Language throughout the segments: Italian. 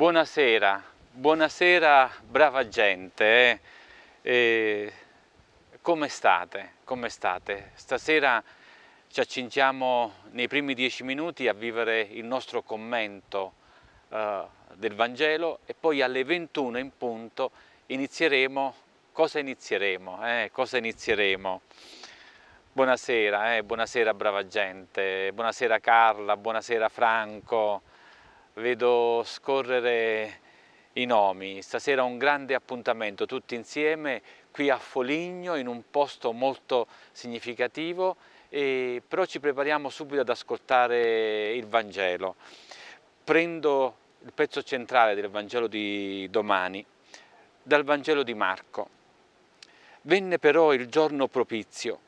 Buonasera, buonasera brava gente, eh. eh, come state? Come state? Stasera ci accingiamo nei primi dieci minuti a vivere il nostro commento eh, del Vangelo e poi alle 21 in punto inizieremo, cosa inizieremo? Eh? Cosa inizieremo? Buonasera, eh, buonasera brava gente, buonasera Carla, buonasera Franco, vedo scorrere i nomi. Stasera un grande appuntamento tutti insieme qui a Foligno in un posto molto significativo e, però ci prepariamo subito ad ascoltare il Vangelo. Prendo il pezzo centrale del Vangelo di domani, dal Vangelo di Marco. Venne però il giorno propizio,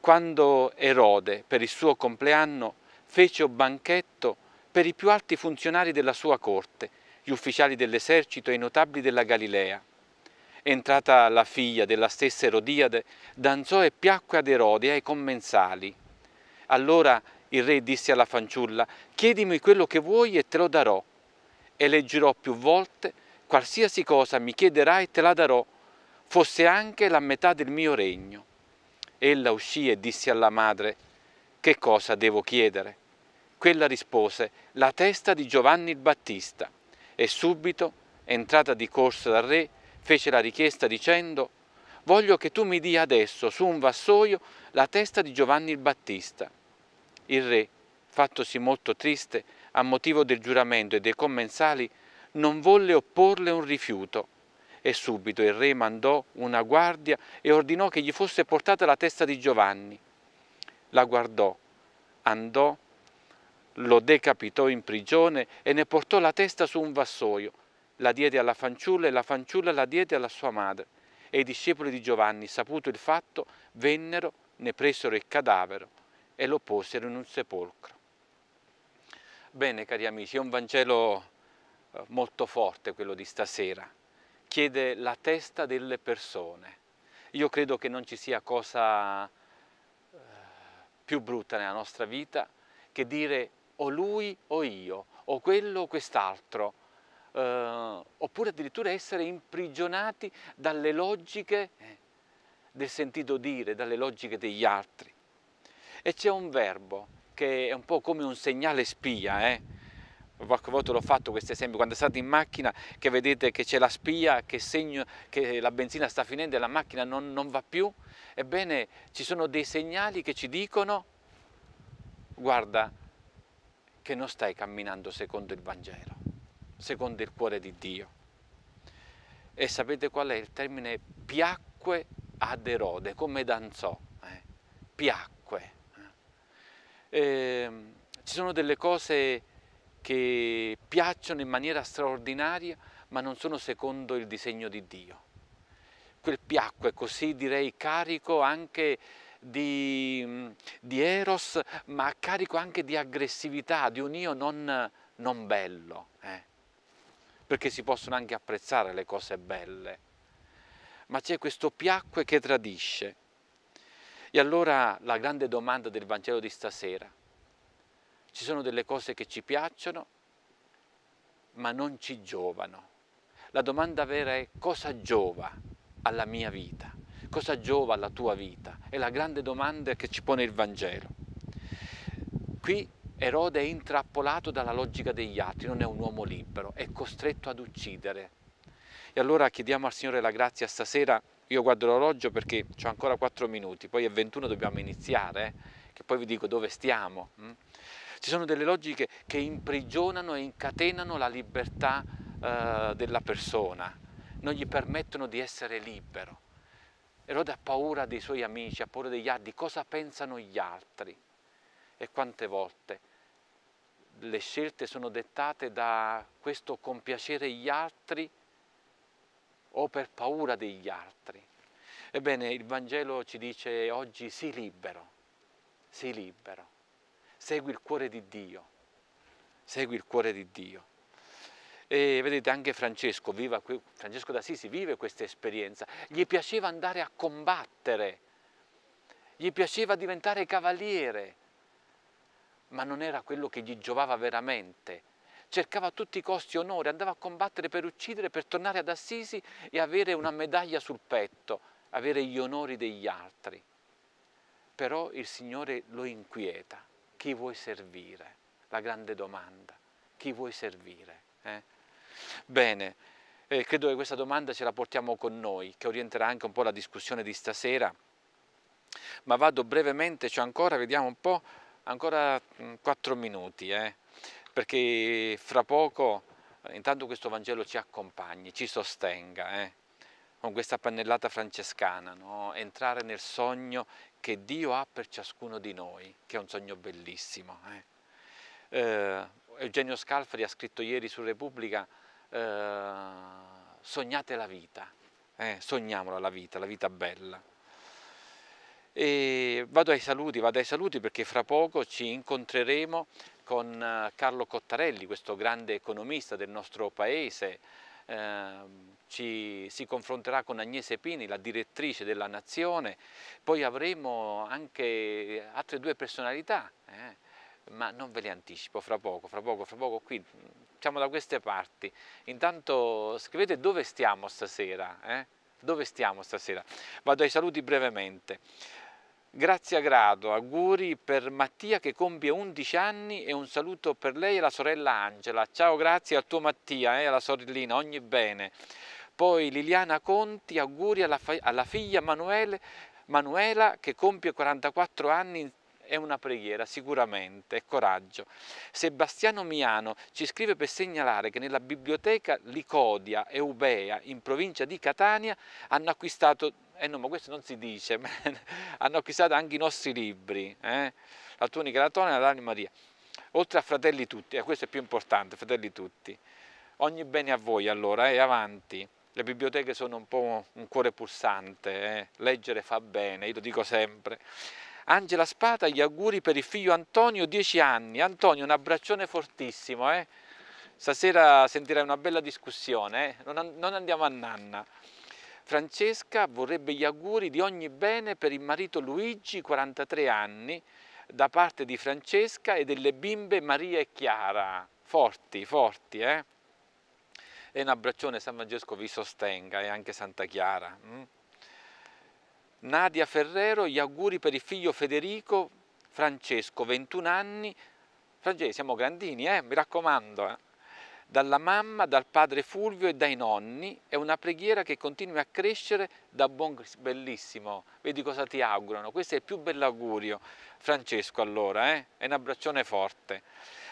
quando Erode, per il suo compleanno, fece un banchetto per i più alti funzionari della sua corte, gli ufficiali dell'esercito e i notabili della Galilea. Entrata la figlia della stessa Erodiade, danzò e piacque ad Erode e ai commensali. Allora il re disse alla fanciulla, chiedimi quello che vuoi e te lo darò. E le più volte, qualsiasi cosa mi chiederai te la darò, fosse anche la metà del mio regno. Ella uscì e disse alla madre, che cosa devo chiedere? Quella rispose la testa di Giovanni il Battista e subito, entrata di corsa dal re, fece la richiesta dicendo voglio che tu mi dia adesso su un vassoio la testa di Giovanni il Battista. Il re, fattosi molto triste a motivo del giuramento e dei commensali, non volle opporle un rifiuto e subito il re mandò una guardia e ordinò che gli fosse portata la testa di Giovanni. La guardò, andò lo decapitò in prigione e ne portò la testa su un vassoio. La diede alla fanciulla e la fanciulla la diede alla sua madre. E i discepoli di Giovanni, saputo il fatto, vennero, ne presero il cadavere e lo posero in un sepolcro. Bene, cari amici, è un Vangelo eh, molto forte quello di stasera. Chiede la testa delle persone. Io credo che non ci sia cosa eh, più brutta nella nostra vita che dire o lui o io, o quello o quest'altro, eh, oppure addirittura essere imprigionati dalle logiche eh, del sentito dire, dalle logiche degli altri. E c'è un verbo che è un po' come un segnale spia, eh? qualche volta l'ho fatto questo esempio, quando state in macchina che vedete che c'è la spia, che, segno, che la benzina sta finendo e la macchina non, non va più, ebbene ci sono dei segnali che ci dicono guarda che non stai camminando secondo il Vangelo, secondo il cuore di Dio. E sapete qual è il termine? Piacque ad Erode, come danzò, eh? piacque. Eh, ehm, ci sono delle cose che piacciono in maniera straordinaria, ma non sono secondo il disegno di Dio. Quel piacque così direi carico anche di, mm, di eros, ma a carico anche di aggressività, di un io non, non bello. Eh? Perché si possono anche apprezzare le cose belle. Ma c'è questo piacque che tradisce. E allora la grande domanda del Vangelo di stasera. Ci sono delle cose che ci piacciono, ma non ci giovano. La domanda vera è cosa giova alla mia vita? Cosa giova alla tua vita? È la grande domanda che ci pone il Vangelo. Qui Erode è intrappolato dalla logica degli altri, non è un uomo libero, è costretto ad uccidere. E allora chiediamo al Signore la grazia stasera, io guardo l'orologio perché ho ancora 4 minuti, poi è 21 dobbiamo iniziare, eh? che poi vi dico dove stiamo. Hm? Ci sono delle logiche che imprigionano e incatenano la libertà eh, della persona, non gli permettono di essere libero. Erode ha paura dei suoi amici, ha paura degli altri, di cosa pensano gli altri. E quante volte le scelte sono dettate da questo compiacere gli altri o per paura degli altri. Ebbene, il Vangelo ci dice oggi sii libero, sii libero, segui il cuore di Dio, segui il cuore di Dio. E vedete anche Francesco, viva, Francesco d'Assisi vive questa esperienza, gli piaceva andare a combattere, gli piaceva diventare cavaliere, ma non era quello che gli giovava veramente. Cercava a tutti i costi onore, andava a combattere per uccidere, per tornare ad Assisi e avere una medaglia sul petto, avere gli onori degli altri. Però il Signore lo inquieta, chi vuoi servire? La grande domanda, chi vuoi servire? Eh? Bene, eh, credo che questa domanda ce la portiamo con noi, che orienterà anche un po' la discussione di stasera, ma vado brevemente, c'è cioè ancora, vediamo un po', ancora mm, quattro minuti, eh, perché fra poco, eh, intanto questo Vangelo ci accompagni, ci sostenga, eh, con questa pannellata francescana, no? entrare nel sogno che Dio ha per ciascuno di noi, che è un sogno bellissimo. Eh. Eh, Eugenio Scalfari ha scritto ieri su Repubblica eh, sognate la vita, eh, sogniamola la vita, la vita bella. E vado ai saluti, vado ai saluti perché fra poco ci incontreremo con eh, Carlo Cottarelli, questo grande economista del nostro paese, eh, ci, si confronterà con Agnese Pini, la direttrice della Nazione, poi avremo anche altre due personalità, eh, ma non ve li anticipo, fra poco, fra poco, fra poco, qui siamo da queste parti. Intanto scrivete dove stiamo stasera, eh? dove stiamo stasera. Vado ai saluti brevemente. Grazie a Grado, auguri per Mattia che compie 11 anni e un saluto per lei e la sorella Angela. Ciao, grazie al tuo Mattia eh, e eh, alla sorellina, ogni bene. Poi Liliana Conti, auguri alla, alla figlia Manuele, Manuela che compie 44 anni è una preghiera, sicuramente, coraggio. Sebastiano Miano ci scrive per segnalare che nella biblioteca Licodia, Eubea, in provincia di Catania, hanno acquistato, eh no, ma questo non si dice, ma hanno acquistato anche i nostri libri, eh? La tunica, la tona e l'anima Maria. Oltre a fratelli tutti, e eh, questo è più importante, fratelli tutti. Ogni bene a voi allora, e eh, avanti le biblioteche sono un po' un cuore pulsante, eh? leggere fa bene, io lo dico sempre. Angela Spata, gli auguri per il figlio Antonio, 10 anni. Antonio, un abbraccione fortissimo. Eh? Stasera sentirai una bella discussione, eh? non, non andiamo a nanna. Francesca vorrebbe gli auguri di ogni bene per il marito Luigi, 43 anni, da parte di Francesca e delle bimbe Maria e Chiara. Forti, forti, eh? E un abbraccione, San Francesco vi sostenga e anche Santa Chiara. Mm? Nadia Ferrero, gli auguri per il figlio Federico, Francesco, 21 anni. Francesco, siamo grandini, eh? mi raccomando. Eh? Dalla mamma, dal padre Fulvio e dai nonni. È una preghiera che continui a crescere da buon... Bellissimo, vedi cosa ti augurano. Questo è il più bell'augurio. Francesco allora, eh? è un abbraccione forte.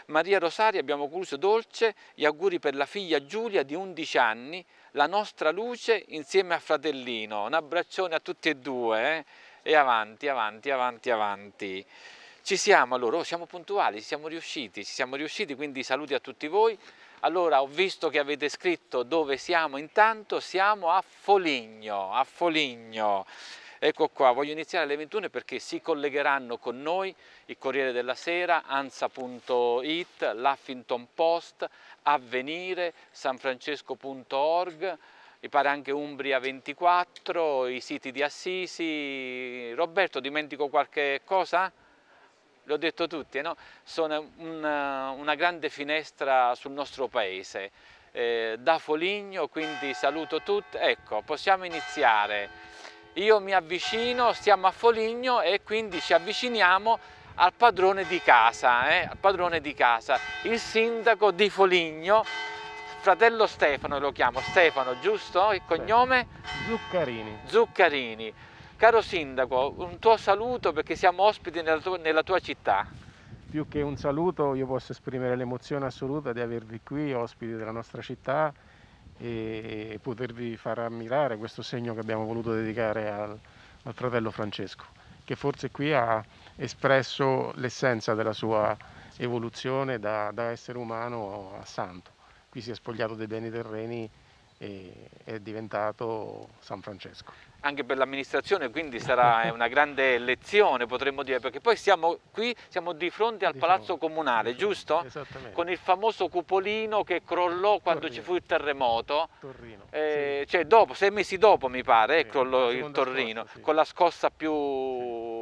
Maria Rosaria abbiamo concluso dolce gli auguri per la figlia Giulia di 11 anni, la nostra luce insieme a fratellino. Un abbraccione a tutti e due eh? e avanti, avanti, avanti, avanti. Ci siamo allora, oh, siamo puntuali, ci siamo riusciti, ci siamo riusciti, quindi saluti a tutti voi. Allora, ho visto che avete scritto dove siamo, intanto siamo a Foligno, a Foligno. Ecco qua, voglio iniziare alle 21 perché si collegheranno con noi il Corriere della Sera, Anza.it, l'Huffington Post, Avvenire, sanfrancesco.org, mi pare anche Umbria 24, i siti di Assisi. Roberto, dimentico qualche cosa? l'ho detto tutti, no? sono una, una, grande finestra sul nostro paese. Eh, da Foligno, quindi saluto tutti. Ecco, possiamo iniziare io mi avvicino, stiamo a Foligno e quindi ci avviciniamo al padrone di casa, eh, al padrone di casa, il sindaco di Foligno, fratello Stefano lo chiamo, Stefano giusto? Il cognome? Zuccarini. Zuccarini. Caro sindaco, un tuo saluto perché siamo ospiti nella tua, nella tua città. Più che un saluto io posso esprimere l'emozione assoluta di avervi qui, ospiti della nostra città, e potervi far ammirare questo segno che abbiamo voluto dedicare al, al fratello Francesco, che forse qui ha espresso l'essenza della sua evoluzione da, da essere umano a santo. Qui si è spogliato dei beni terreni e è diventato San Francesco. Anche per l'amministrazione quindi sarà una grande lezione potremmo dire, perché poi siamo qui, siamo di fronte al di Palazzo fronte. Comunale, giusto? Esattamente. Con il famoso cupolino che crollò quando Torrino. ci fu il terremoto. Torrino. Eh, sì. Cioè dopo, sei mesi dopo mi pare, sì, eh, crollò il Torrino, scorsa, sì. con la scossa più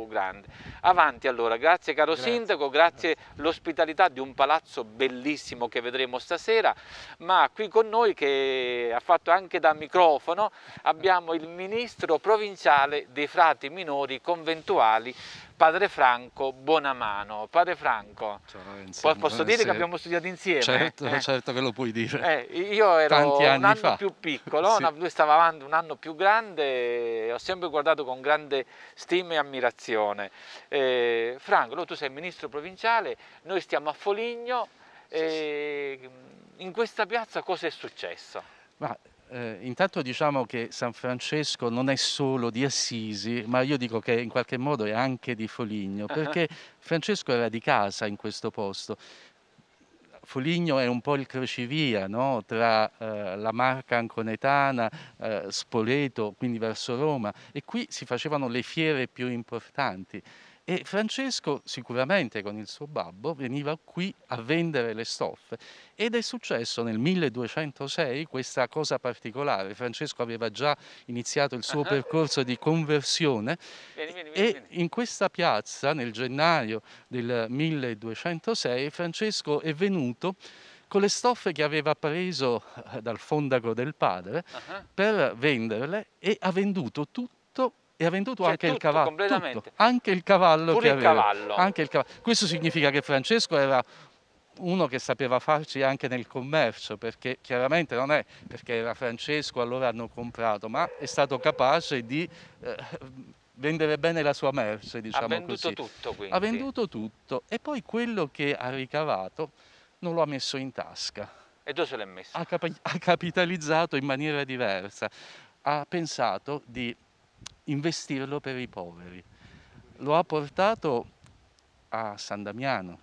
grande. Avanti allora, grazie caro grazie. sindaco, grazie, grazie. l'ospitalità di un palazzo bellissimo che vedremo stasera, ma qui con noi che ha fatto anche da microfono abbiamo il ministro provinciale dei frati minori conventuali padre Franco Bonamano. Padre Franco, Lorenzo, cioè, posso dire che abbiamo studiato insieme? Certo, eh? certo che lo puoi dire. Eh, io ero Tanti un anno fa. più piccolo, sì. lui stava avanti un anno più grande, ho sempre guardato con grande stima e ammirazione. Eh, Franco, tu sei ministro provinciale, noi stiamo a Foligno, sì, sì. Eh, in questa piazza cosa è successo? Ma eh, intanto diciamo che San Francesco non è solo di Assisi, ma io dico che in qualche modo è anche di Foligno, perché Francesco era di casa in questo posto. Foligno è un po' il crocevia no? tra eh, la Marca anconetana, eh, Spoleto, quindi verso Roma, e qui si facevano le fiere più importanti. E Francesco sicuramente con il suo babbo veniva qui a vendere le stoffe ed è successo nel 1206 questa cosa particolare. Francesco aveva già iniziato il suo percorso di conversione vieni, vieni, vieni, e in questa piazza nel gennaio del 1206 Francesco è venuto con le stoffe che aveva preso eh, dal fondaco del padre uh -huh. per venderle e ha venduto tutto e ha venduto cioè, anche, tutto, il cavallo, tutto, anche il cavallo. Pure che aveva, cavallo. Anche il cavallo. Questo significa che Francesco era uno che sapeva farci anche nel commercio, perché chiaramente non è perché era Francesco allora hanno comprato, ma è stato capace di eh, vendere bene la sua merce, diciamo ha venduto così. tutto quindi. Ha venduto tutto e poi quello che ha ricavato non lo ha messo in tasca. E dove se l'è messo? Ha, cap ha capitalizzato in maniera diversa. Ha pensato di investirlo per i poveri. Lo ha portato a San Damiano,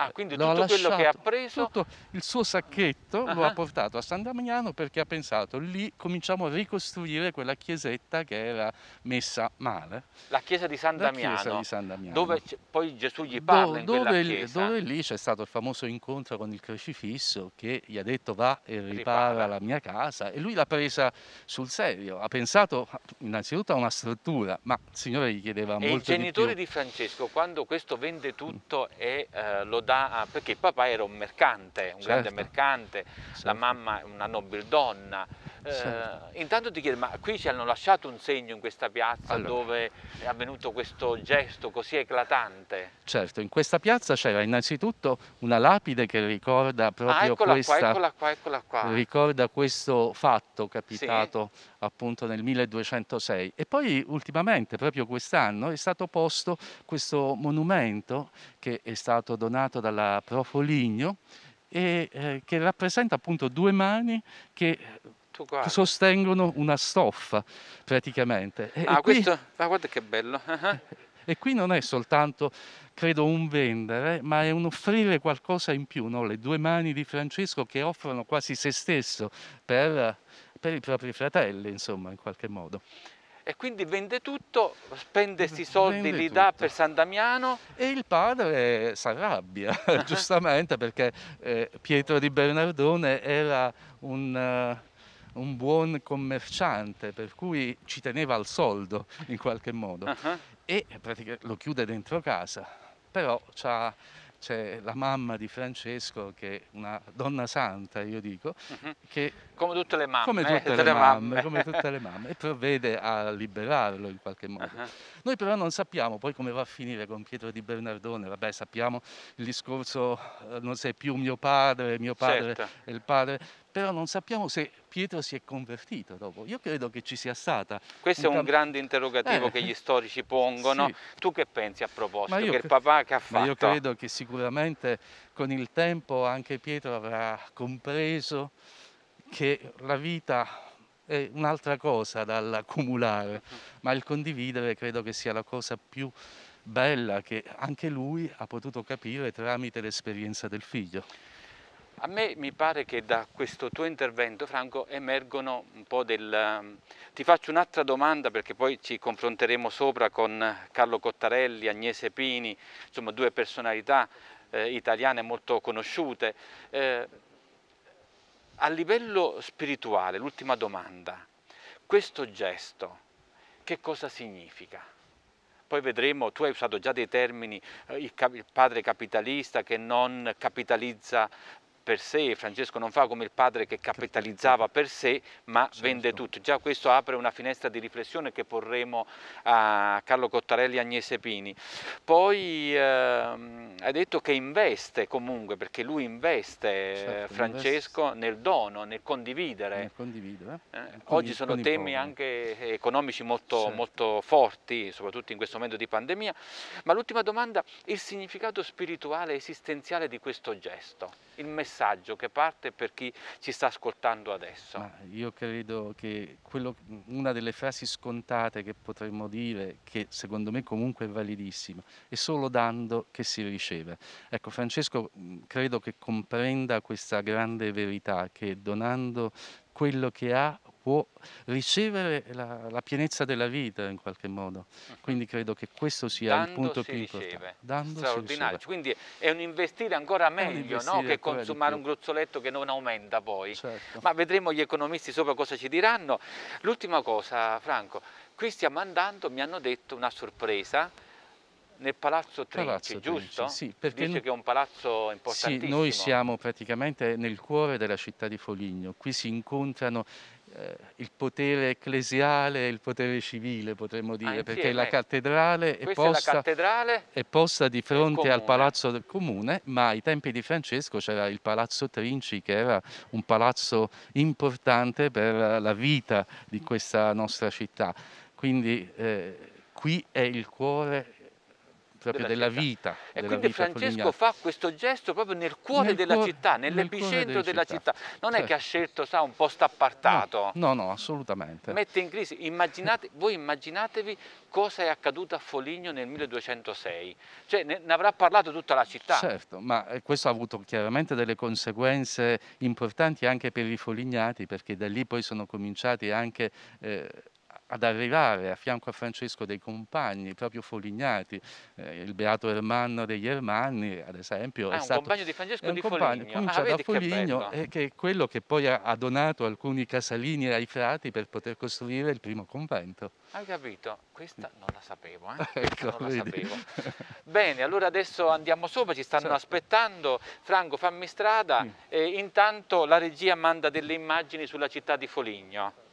Ah, quindi tutto quello che ha preso... Tutto il suo sacchetto uh-huh. lo ha portato a San Damiano perché ha pensato lì cominciamo a ricostruire quella chiesetta che era messa male. La chiesa di San, Damiano, chiesa di San Damiano, dove poi Gesù gli parla Do, dove, lì, dove, lì c'è stato il famoso incontro con il crocifisso che gli ha detto va e ripara, la mia casa e lui l'ha presa sul serio, ha pensato innanzitutto a una struttura, ma il Signore gli chiedeva e molto di più. E i genitori di Francesco quando questo vende tutto e eh, lo da, ah, perché il papà era un mercante, un certo. grande mercante, certo. la mamma una nobildonna, eh, certo. intanto ti chiedo, ma qui ci hanno lasciato un segno in questa piazza allora. dove è avvenuto questo gesto così eclatante? Certo, in questa piazza c'era innanzitutto una lapide che ricorda ah, proprio ah, questa, qua, eccola qua, eccola qua. Ricorda questo fatto capitato sì. appunto nel 1206 e poi ultimamente, proprio quest'anno, è stato posto questo monumento che è stato donato dalla Profoligno e eh, che rappresenta appunto due mani che tutto qua. sostengono una stoffa praticamente. E, ah, e questo, qui... guarda che bello. Uh-huh. E qui non è soltanto, credo, un vendere, ma è un offrire qualcosa in più, no? le due mani di Francesco che offrono quasi se stesso per, per i propri fratelli, insomma, in qualche modo e quindi vende tutto, spende questi soldi, vende li dà per San Damiano. E il padre si arrabbia, giustamente, perché eh, Pietro di Bernardone era un... Uh un buon commerciante, per cui ci teneva al soldo in qualche modo uh-huh. e lo chiude dentro casa, però c'è la mamma di Francesco che è una donna santa, io dico, uh-huh. che come tutte le mamme, come eh, tutte, eh, le, le mamme, mamme. come tutte le mamme, e provvede a liberarlo in qualche modo. Uh-huh. Noi però non sappiamo poi come va a finire con Pietro di Bernardone, vabbè sappiamo il discorso eh, non sei più mio padre, mio padre certo. è il padre, però non sappiamo se Pietro si è convertito dopo. Io credo che ci sia stata. Questo un è un grande interrogativo eh. che gli storici pongono. Sì. Tu che pensi a proposito? Ma io, che il papà che ha fatto? io credo che sicuramente con il tempo anche Pietro avrà compreso che la vita è un'altra cosa dall'accumulare, mhm. ma il condividere credo che sia la cosa più bella che anche lui ha potuto capire tramite l'esperienza del figlio. A me mi pare che da questo tuo intervento, Franco, emergono un po' del... Ehm, ti faccio un'altra domanda perché poi ci confronteremo sopra con Carlo Cottarelli, Agnese Pini, insomma due personalità eh, italiane molto conosciute. Eh, a livello spirituale, l'ultima domanda, questo gesto che cosa significa? Poi vedremo, tu hai usato già dei termini, eh, il, padre capitalista che non capitalizza per sé, Francesco non fa come il padre che capitalizzava per sé, ma certo. vende tutto. Già questo apre una finestra di riflessione che porremo a Carlo Cottarelli e Agnese Pini. Poi ehm, ha detto che investe comunque, perché lui investe, certo, Francesco, investe. nel dono, nel condividere. Nel condividere. Eh, oggi sono temi anche economici molto, certo. molto forti, soprattutto in questo momento di pandemia. Ma l'ultima domanda, il significato spirituale esistenziale di questo gesto, il messaggio messaggio che parte per chi ci sta ascoltando adesso? Ma io credo che quello, una delle frasi scontate che potremmo dire, che secondo me comunque è validissima, è solo dando che si riceve. Ecco, Francesco mm, credo che comprenda questa grande verità che donando quello che ha può ricevere la, la, pienezza della vita in qualche modo. Quindi credo che questo sia Dando il punto più riceve. importante. Dando Straordinario. Quindi è un investire ancora meglio investire no? che consumare un gruzzoletto che non aumenta poi. Certo. Ma vedremo gli economisti sopra cosa ci diranno. L'ultima cosa, Franco, qui stiamo andando, mi hanno detto una sorpresa, nel palazzo Trinci, palazzo giusto? Trinci, sì, perché Dice che è un palazzo importantissimo. Sì, noi siamo praticamente nel cuore della città di Foligno, qui si incontrano eh, il potere ecclesiale e il potere civile, potremmo ah, dire, ah, perché la cattedrale è posta, è, cattedrale è posta, di fronte al palazzo del comune, ma ai tempi di Francesco c'era il palazzo Trinci, che era un palazzo importante per la vita di questa nostra città. Quindi eh, qui è il cuore proprio della, della vita. E della quindi vita Francesco fa questo gesto proprio nel cuore nel della cuore, città, nell'epicentro della città. città. Non certo. è cioè che ha scelto, sa, un posto appartato. No, no, no assolutamente. Mette in crisi, immaginate, voi immaginatevi cosa è accaduto a Foligno nel 1206. Cioè ne, ne avrà parlato tutta la città. Certo, ma eh, questo ha avuto chiaramente delle conseguenze importanti anche per i folignati, perché da lì poi sono cominciati anche... Eh, ad arrivare a fianco a Francesco dei compagni proprio Folignati, eh, il beato Ermanno degli Ermanni, ad esempio, ah, è un stato compagno di Francesco è un di compagno, Foligno. Ah, da Foligno, che, eh, che, è quello che poi ha, donato alcuni casalini ai frati per poter costruire il primo convento. Hai capito? Questa mm. non la sapevo, eh? ecco, non la sapevo. Bene, allora adesso andiamo sopra, ci stanno certo. aspettando. Franco, fammi strada. Sì. intanto la regia manda delle immagini sulla città di Foligno.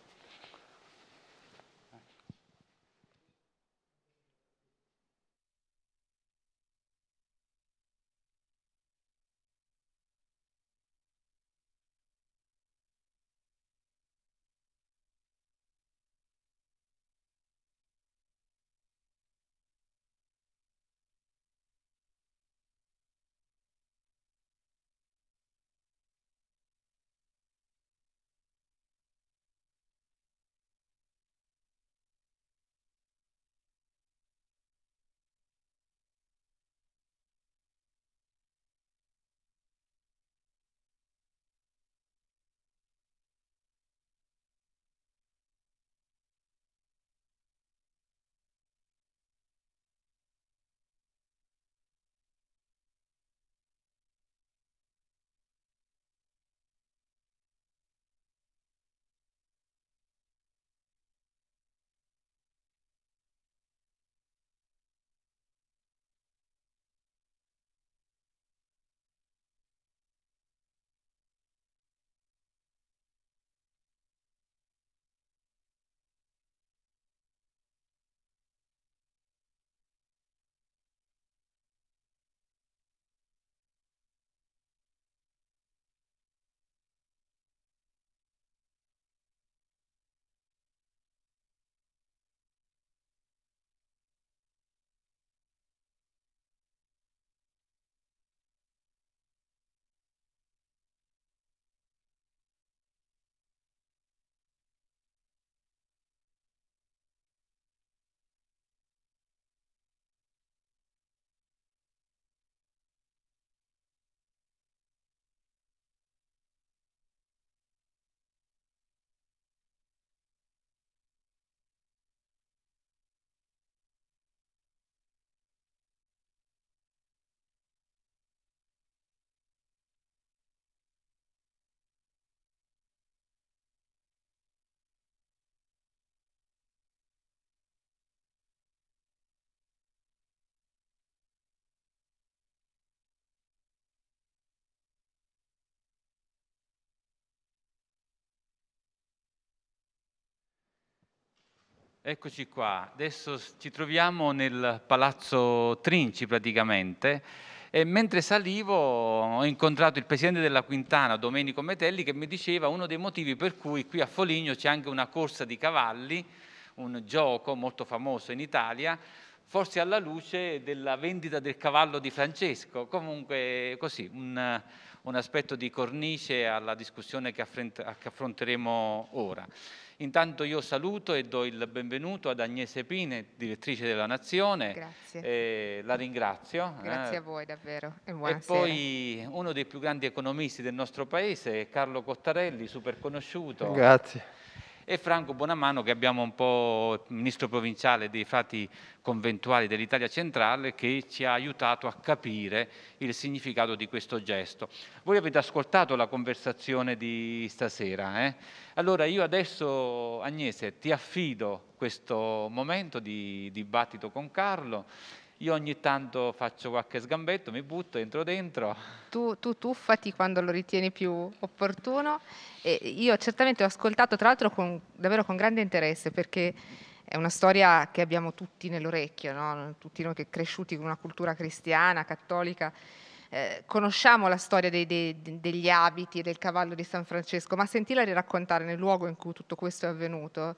Eccoci qua, adesso ci troviamo nel Palazzo Trinci praticamente e mentre salivo ho incontrato il presidente della Quintana, Domenico Metelli, che mi diceva uno dei motivi per cui qui a Foligno c'è anche una corsa di cavalli, un gioco molto famoso in Italia, forse alla luce della vendita del cavallo di Francesco, comunque così, un, un aspetto di cornice alla discussione che, affronteremo ora. Intanto io saluto e do il benvenuto ad Agnese Pine, direttrice della Nazione. Grazie. Eh, la ringrazio. Eh. Grazie eh. a voi davvero e E poi uno dei più grandi economisti del nostro paese, Carlo Cottarelli, super conosciuto. Grazie e Franco Bonamano che abbiamo un po' ministro provinciale dei frati conventuali dell'Italia centrale che ci ha aiutato a capire il significato di questo gesto. Voi avete ascoltato la conversazione di stasera, eh? allora io adesso Agnese ti affido questo momento di dibattito con Carlo io ogni tanto faccio qualche sgambetto, mi butto, entro dentro. Tu, tu tuffati quando lo ritieni più opportuno. E io certamente ho ascoltato, tra l'altro, con, davvero con grande interesse perché è una storia che abbiamo tutti nell'orecchio, no? tutti noi che cresciuti con una cultura cristiana, cattolica, eh, conosciamo la storia dei, dei, degli abiti e del cavallo di San Francesco, ma sentirla raccontare nel luogo in cui tutto questo è avvenuto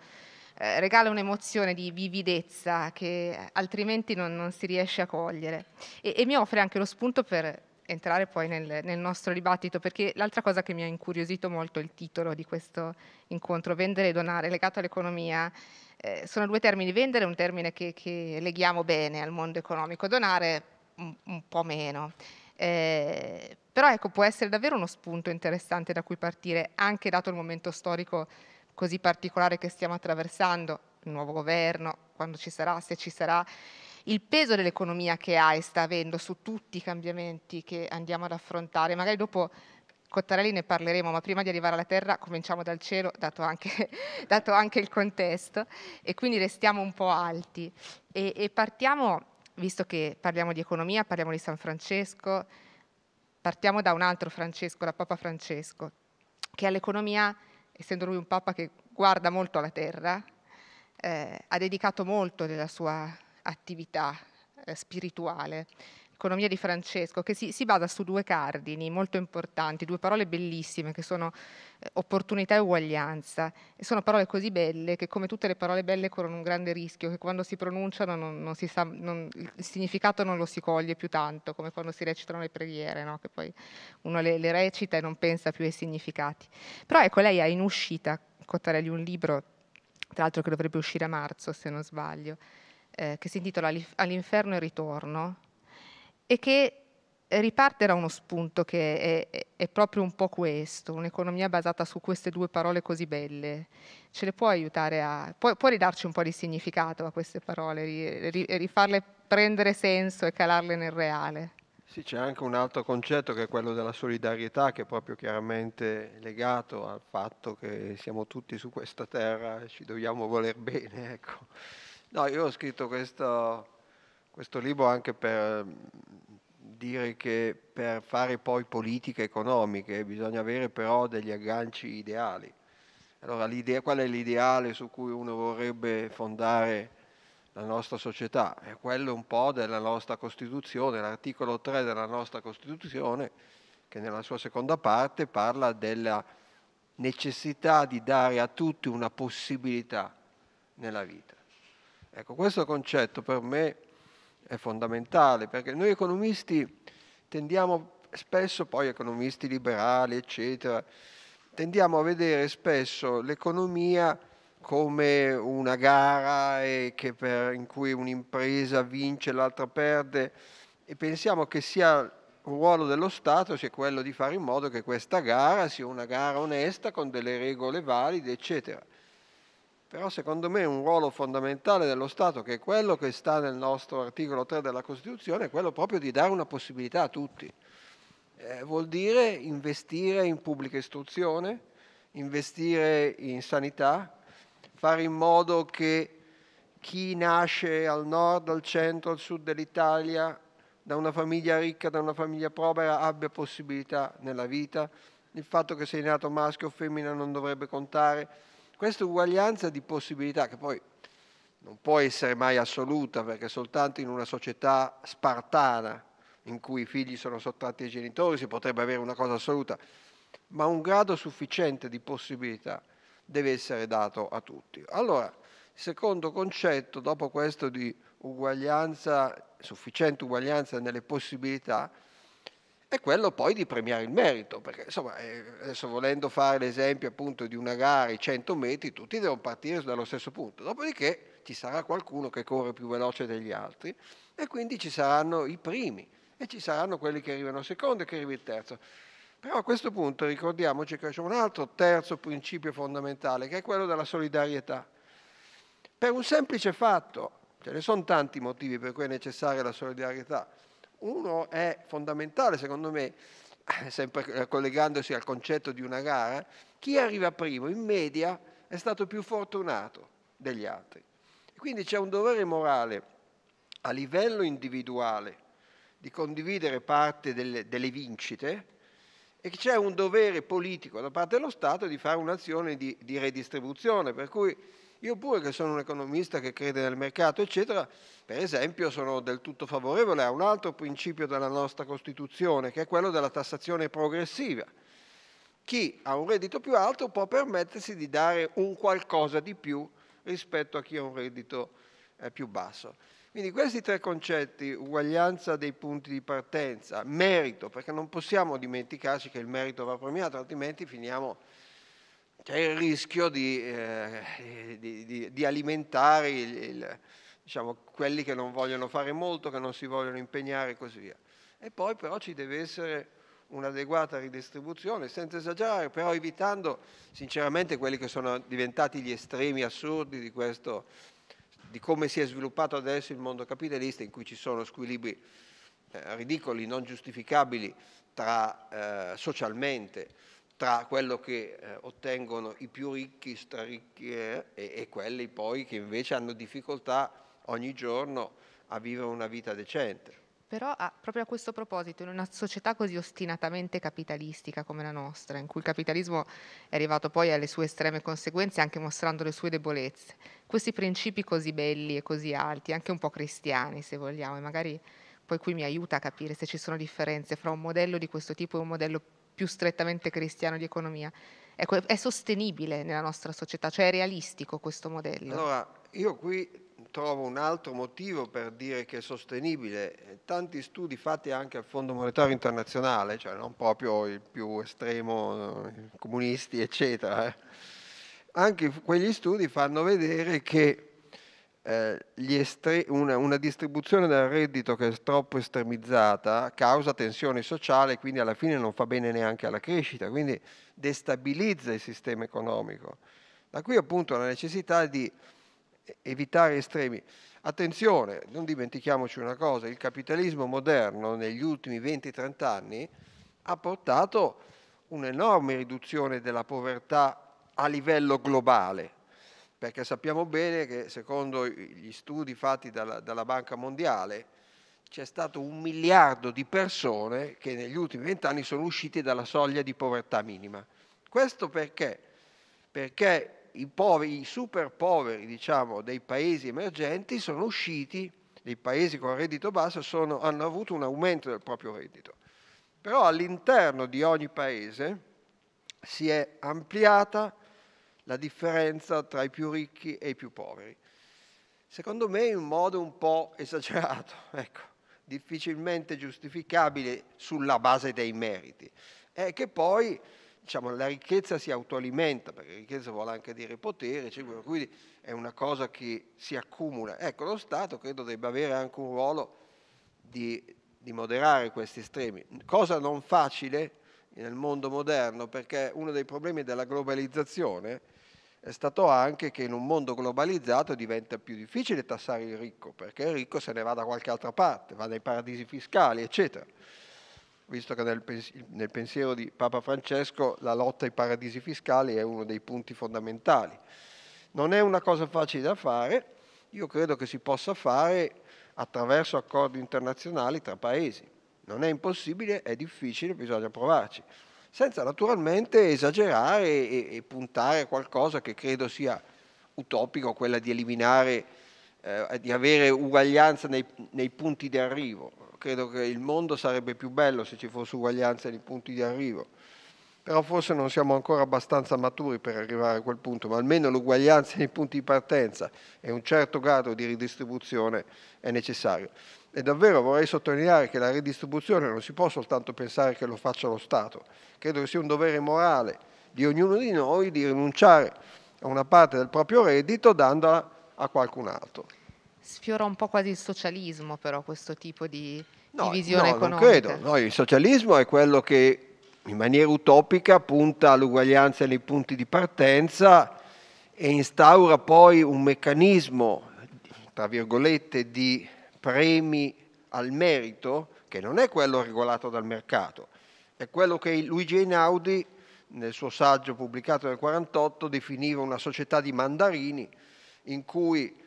eh, regala un'emozione di vividezza che altrimenti non, non si riesce a cogliere e, e, mi offre anche lo spunto per entrare poi nel, nel nostro dibattito perché l'altra cosa che mi ha incuriosito molto il titolo di questo incontro, vendere e donare, legato all'economia. Eh, sono due termini, vendere è un termine che, che leghiamo bene al mondo economico, donare un, un po' meno. Eh, però ecco, può essere davvero uno spunto interessante da cui partire, anche dato il momento storico così particolare che stiamo attraversando, il nuovo governo, quando ci sarà, se ci sarà, il peso dell'economia che ha e sta avendo su tutti i cambiamenti che andiamo ad affrontare. Magari dopo Cottarelli ne parleremo, ma prima di arrivare alla terra cominciamo dal cielo, dato anche, dato anche il contesto, e quindi restiamo un po' alti. E, e partiamo, visto che parliamo di economia, parliamo di San Francesco, partiamo da un altro Francesco, da Papa Francesco, che all'economia essendo lui un papa che guarda molto alla terra, eh, ha dedicato molto della sua attività eh, spirituale Economia di Francesco, che si, si, basa su due cardini molto importanti, due parole bellissime che sono eh, opportunità e uguaglianza. E sono parole così belle che come tutte le parole belle corrono un grande rischio, che quando si pronunciano non, non si sa, non, il significato non lo si coglie più tanto, come quando si recitano le preghiere, no? che poi uno le, le recita e non pensa più ai significati. Però ecco, lei ha in uscita Cottarelli un libro, tra l'altro che dovrebbe uscire a marzo se non sbaglio, eh, che si intitola All'inferno e ritorno, e che riparte da uno spunto che è, è, è proprio un po' questo, un'economia basata su queste due parole così belle. Ce le può aiutare a... può, può ridarci un po' di significato a queste parole, ri, ri, rifarle prendere senso e calarle nel reale. Sì, c'è anche un altro concetto che è quello della solidarietà, che è proprio chiaramente legato al fatto che siamo tutti su questa terra e ci dobbiamo voler bene. Ecco. No, io ho scritto questo questo libro anche per mm, dire che per fare poi politiche economiche bisogna avere però degli agganci ideali. Allora, l'idea, qual è l'ideale su cui uno vorrebbe fondare la nostra società? È quello un po' della nostra Costituzione, l'articolo 3 della nostra Costituzione, che nella sua seconda parte parla della necessità di dare a tutti una possibilità nella vita. Ecco, questo concetto per me è fondamentale, perché noi economisti tendiamo spesso, poi economisti liberali, eccetera, tendiamo a vedere spesso l'economia come una gara per, in cui un'impresa vince e l'altra perde e pensiamo che sia il ruolo dello Stato sia quello di fare in modo che questa gara sia una gara onesta con delle regole valide, eccetera però secondo me un ruolo fondamentale dello Stato, che è quello che sta nel nostro articolo 3 della Costituzione, è quello proprio di dare una possibilità a tutti. Eh, vuol dire investire in pubblica istruzione, investire in sanità, fare in modo che chi nasce al nord, al centro, al sud dell'Italia, da una famiglia ricca, da una famiglia povera, abbia possibilità nella vita. Il fatto che sei nato maschio o femmina non dovrebbe contare questa uguaglianza di possibilità, che poi non può essere mai assoluta, perché soltanto in una società spartana, in cui i figli sono sottratti ai genitori, si potrebbe avere una cosa assoluta, ma un grado sufficiente di possibilità deve essere dato a tutti. Allora, secondo concetto, dopo questo di uguaglianza, sufficiente uguaglianza nelle possibilità, è quello poi di premiare il merito, perché insomma, eh, adesso volendo fare l'esempio appunto di una gara ai 100 metri, tutti devono partire dallo stesso punto, dopodiché ci sarà qualcuno che corre più veloce degli altri e quindi ci saranno i primi e ci saranno quelli che arrivano secondo e che arrivano il terzo. Però a questo punto ricordiamoci che c'è un altro terzo principio fondamentale, che è quello della solidarietà. Per un semplice fatto, ce ne sono tanti motivi per cui è necessaria la solidarietà, uno è fondamentale, secondo me, eh, sempre eh, collegandosi al concetto di una gara, chi arriva primo in media è stato più fortunato degli altri. Quindi c'è un dovere morale a livello individuale di condividere parte delle, delle vincite e c'è un dovere politico da parte dello Stato di fare un'azione di, di redistribuzione, per cui io pure che sono un economista che crede nel mercato, eccetera, per esempio sono del tutto favorevole a un altro principio della nostra Costituzione, che è quello della tassazione progressiva. Chi ha un reddito più alto può permettersi di dare un qualcosa di più rispetto a chi ha un reddito eh, più basso. Quindi questi tre concetti, uguaglianza dei punti di partenza, merito, perché non possiamo dimenticarci che il merito va premiato, altrimenti finiamo c'è il rischio di, eh, di, di, di alimentare il, il, diciamo, quelli che non vogliono fare molto, che non si vogliono impegnare e così via. E poi però ci deve essere un'adeguata ridistribuzione, senza esagerare, però evitando sinceramente quelli che sono diventati gli estremi assurdi di, questo, di come si è sviluppato adesso il mondo capitalista in cui ci sono squilibri eh, ridicoli, non giustificabili tra, eh, socialmente tra quello che eh, ottengono i più ricchi, straricchi eh, e, e, quelli poi che invece hanno difficoltà ogni giorno a vivere una vita decente. Però ah, proprio a questo proposito, in una società così ostinatamente capitalistica come la nostra, in cui il capitalismo è arrivato poi alle sue estreme conseguenze, anche mostrando le sue debolezze, questi principi così belli e così alti, anche un po' cristiani se vogliamo, e magari poi qui mi aiuta a capire se ci sono differenze fra un modello di questo tipo e un modello più strettamente cristiano di economia. Ecco, è sostenibile nella nostra società, cioè è realistico questo modello? Allora, io qui trovo un altro motivo per dire che è sostenibile. Tanti studi fatti anche al Fondo Monetario Internazionale, cioè non proprio il più estremo, eh, comunisti, eccetera, eh. anche quegli studi fanno vedere che eh, estre- una, una, distribuzione del reddito che è troppo estremizzata causa tensione sociale e quindi alla fine non fa bene neanche alla crescita, quindi destabilizza il sistema economico. Da qui appunto la necessità di evitare estremi. Attenzione, non dimentichiamoci una cosa, il capitalismo moderno negli ultimi 20-30 anni ha portato un'enorme riduzione della povertà a livello globale, perché sappiamo bene che secondo gli studi fatti dalla, dalla Banca Mondiale c'è stato un miliardo di persone che negli ultimi vent'anni sono uscite dalla soglia di povertà minima. Questo perché? Perché i, poveri, i super poveri diciamo, dei paesi emergenti sono usciti, dei paesi con reddito basso sono, hanno avuto un aumento del proprio reddito. Però all'interno di ogni paese si è ampliata la differenza tra i più ricchi e i più poveri. Secondo me in un modo un po' esagerato, ecco, difficilmente giustificabile sulla base dei meriti. E che poi diciamo, la ricchezza si autoalimenta, perché ricchezza vuole anche dire potere, cioè, quindi è una cosa che si accumula. Ecco, lo Stato credo debba avere anche un ruolo di, di moderare questi estremi, cosa non facile nel mondo moderno, perché uno dei problemi della globalizzazione è stato anche che in un mondo globalizzato diventa più difficile tassare il ricco, perché il ricco se ne va da qualche altra parte, va dai paradisi fiscali, eccetera. Visto che nel, nel pensiero di Papa Francesco la lotta ai paradisi fiscali è uno dei punti fondamentali. Non è una cosa facile da fare, io credo che si possa fare attraverso accordi internazionali tra paesi. Non è impossibile, è difficile, bisogna provarci senza naturalmente esagerare e, e puntare a qualcosa che credo sia utopico, quella di eliminare, eh, di avere uguaglianza nei, nei punti di arrivo. Credo che il mondo sarebbe più bello se ci fosse uguaglianza nei punti di arrivo però forse non siamo ancora abbastanza maturi per arrivare a quel punto, ma almeno l'uguaglianza nei punti di partenza e un certo grado di ridistribuzione è necessario. E davvero vorrei sottolineare che la redistribuzione non si può soltanto pensare che lo faccia lo Stato, credo che sia un dovere morale di ognuno di noi di rinunciare a una parte del proprio reddito dandola a qualcun altro. Sfiora un po' quasi il socialismo però questo tipo di, no, di visione no, economica. Non credo, no, il socialismo è quello che in maniera utopica punta all'uguaglianza nei punti di partenza e instaura poi un meccanismo, tra virgolette, di premi al merito, che non è quello regolato dal mercato, è quello che Luigi Einaudi nel suo saggio pubblicato nel 1948 definiva una società di mandarini in cui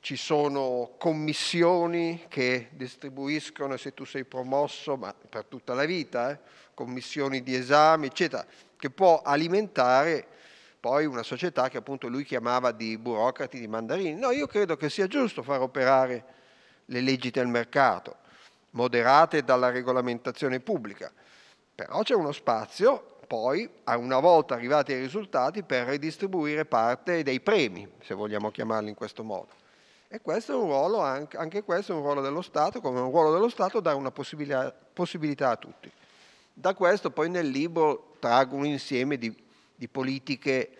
ci sono commissioni che distribuiscono se tu sei promosso, ma per tutta la vita, eh, commissioni di esami, eccetera, che può alimentare poi una società che appunto lui chiamava di burocrati, di mandarini. No, io credo che sia giusto far operare le leggi del mercato, moderate dalla regolamentazione pubblica. Però c'è uno spazio, poi, una volta arrivati ai risultati, per redistribuire parte dei premi, se vogliamo chiamarli in questo modo. E questo è un ruolo, anche questo è un ruolo dello Stato, come un ruolo dello Stato dà una possibilità a tutti. Da questo poi nel libro trago un insieme di, di politiche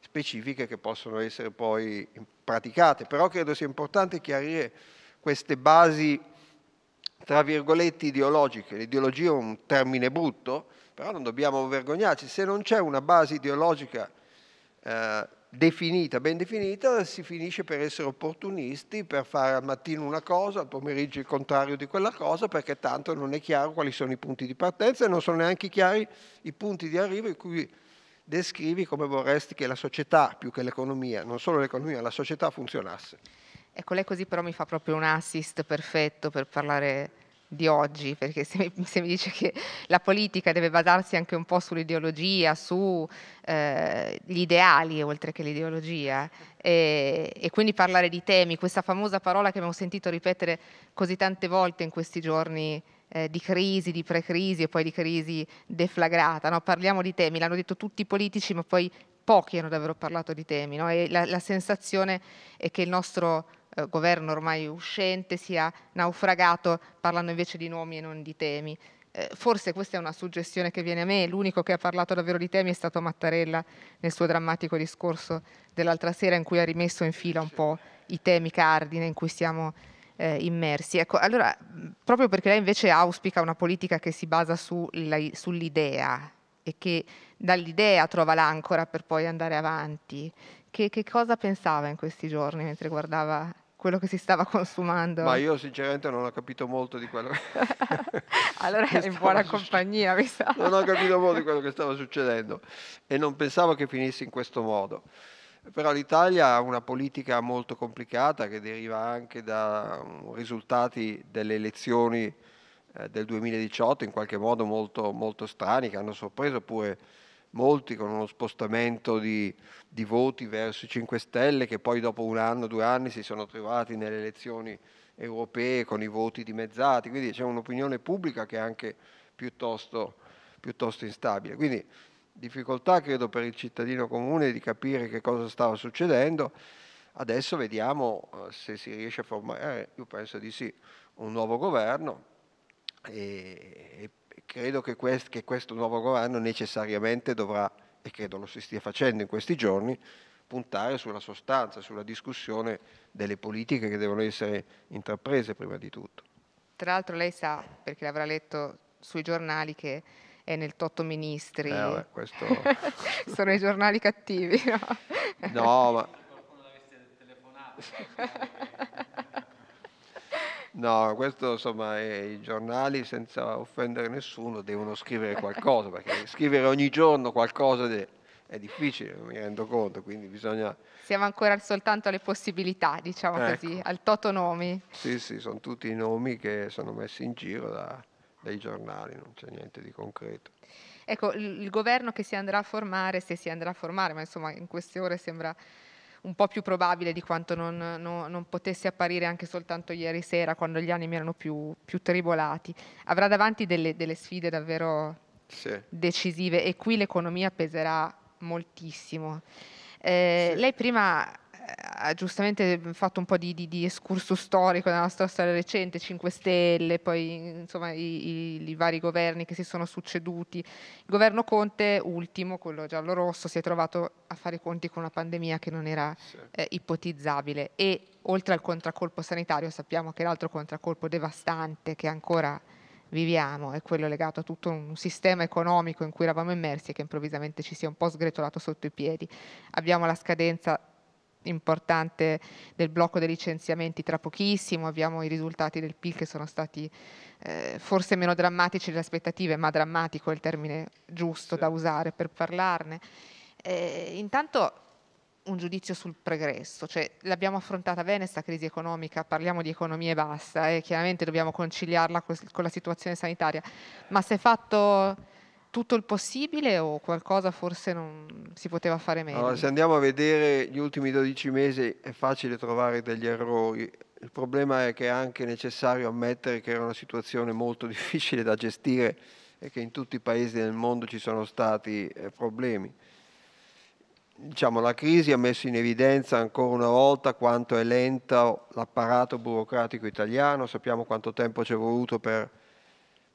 specifiche che possono essere poi praticate, però credo sia importante chiarire queste basi, tra virgolette, ideologiche. L'ideologia è un termine brutto, però non dobbiamo vergognarci. Se non c'è una base ideologica eh, definita, ben definita, si finisce per essere opportunisti, per fare al mattino una cosa, al pomeriggio il contrario di quella cosa, perché tanto non è chiaro quali sono i punti di partenza e non sono neanche chiari i punti di arrivo in cui descrivi come vorresti che la società, più che l'economia, non solo l'economia, la società funzionasse. Ecco, lei così però mi fa proprio un assist perfetto per parlare di oggi, perché se mi, se mi dice che la politica deve basarsi anche un po' sull'ideologia, sugli eh, ideali oltre che l'ideologia, e, e quindi parlare di temi, questa famosa parola che abbiamo sentito ripetere così tante volte in questi giorni eh, di crisi, di precrisi e poi di crisi deflagrata. No? Parliamo di temi, l'hanno detto tutti i politici, ma poi pochi hanno davvero parlato di temi. No? E la, la sensazione è che il nostro eh, governo ormai uscente sia naufragato parlando invece di nomi e non di temi. Eh, forse questa è una suggestione che viene a me, l'unico che ha parlato davvero di temi è stato Mattarella nel suo drammatico discorso dell'altra sera in cui ha rimesso in fila un po' i temi cardine in cui siamo eh, immersi. Ecco, allora, proprio perché lei invece auspica una politica che si basa sull'idea e che dall'idea trova l'ancora per poi andare avanti, che, che, cosa pensava in questi giorni mentre guardava quello che si stava consumando. Ma io sinceramente non ho capito molto di quello allora che in buona compagnia, mi sa. Non ho capito molto di quello che stava succedendo e non pensavo che finisse in questo modo. Però l'Italia ha una politica molto complicata che deriva anche da mm, risultati delle elezioni eh, del 2018 in qualche modo molto, molto strani che hanno sorpreso pure molti con uno spostamento di, di, voti verso i 5 Stelle che poi dopo un anno, due anni si sono trovati nelle elezioni europee con i voti dimezzati, quindi c'è un'opinione pubblica che è anche piuttosto, piuttosto instabile. Quindi difficoltà credo per il cittadino comune di capire che cosa stava succedendo. Adesso vediamo eh, se si riesce a formare, io penso di sì, un nuovo governo e, credo che, quest, che questo nuovo governo necessariamente dovrà, e credo lo si stia facendo in questi giorni, puntare sulla sostanza, sulla discussione delle politiche che devono essere intraprese prima di tutto. Tra l'altro lei sa, perché l'avrà letto sui giornali, che è nel Totto Ministri. Eh, vabbè, questo... Sono i giornali cattivi, no? No, ma... Se qualcuno l'avesse telefonato... No, questo insomma i giornali senza offendere nessuno devono scrivere qualcosa, perché scrivere ogni giorno qualcosa è difficile, mi rendo conto, quindi bisogna... Siamo ancora soltanto alle possibilità, diciamo ecco. così, al toto nomi. Sì, sì, sono tutti i nomi che sono messi in giro da, dai giornali, non c'è niente di concreto. Ecco, il governo che si andrà a formare, se si andrà a formare, ma insomma in queste ore sembra un po' più probabile di quanto non, no, non potesse apparire anche soltanto ieri sera quando gli animi erano più, più tribolati. Avrà davanti delle, delle sfide davvero sì. decisive e qui l'economia peserà moltissimo. Eh, sì. Lei prima ha giustamente fatto un po' di, di, di escurso storico nella nostra storia recente, 5 Stelle, poi insomma i, i, i, vari governi che si sono succeduti. Il governo Conte, ultimo, quello giallo-rosso, si è trovato a fare i conti con una pandemia che non era eh, ipotizzabile e oltre al contraccolpo sanitario sappiamo che l'altro contraccolpo devastante che ancora viviamo è quello legato a tutto un sistema economico in cui eravamo immersi e che improvvisamente ci si è un po' sgretolato sotto i piedi. Abbiamo la scadenza importante del blocco dei licenziamenti tra pochissimo, abbiamo i risultati del PIL che sono stati eh, forse meno drammatici delle aspettative, ma drammatico è il termine giusto sì. da usare per parlarne. Eh, intanto un giudizio sul pregresso, cioè l'abbiamo affrontata bene questa crisi economica, parliamo di economia e basta e eh, chiaramente dobbiamo conciliarla con la situazione sanitaria, ma se fatto tutto il possibile o qualcosa forse non si poteva fare meglio? Allora, se andiamo a vedere gli ultimi 12 mesi è facile trovare degli errori. Il problema è che è anche necessario ammettere che era una situazione molto difficile da gestire e che in tutti i paesi del mondo ci sono stati eh, problemi. Diciamo, la crisi ha messo in evidenza ancora una volta quanto è lento l'apparato burocratico italiano, sappiamo quanto tempo ci è voluto per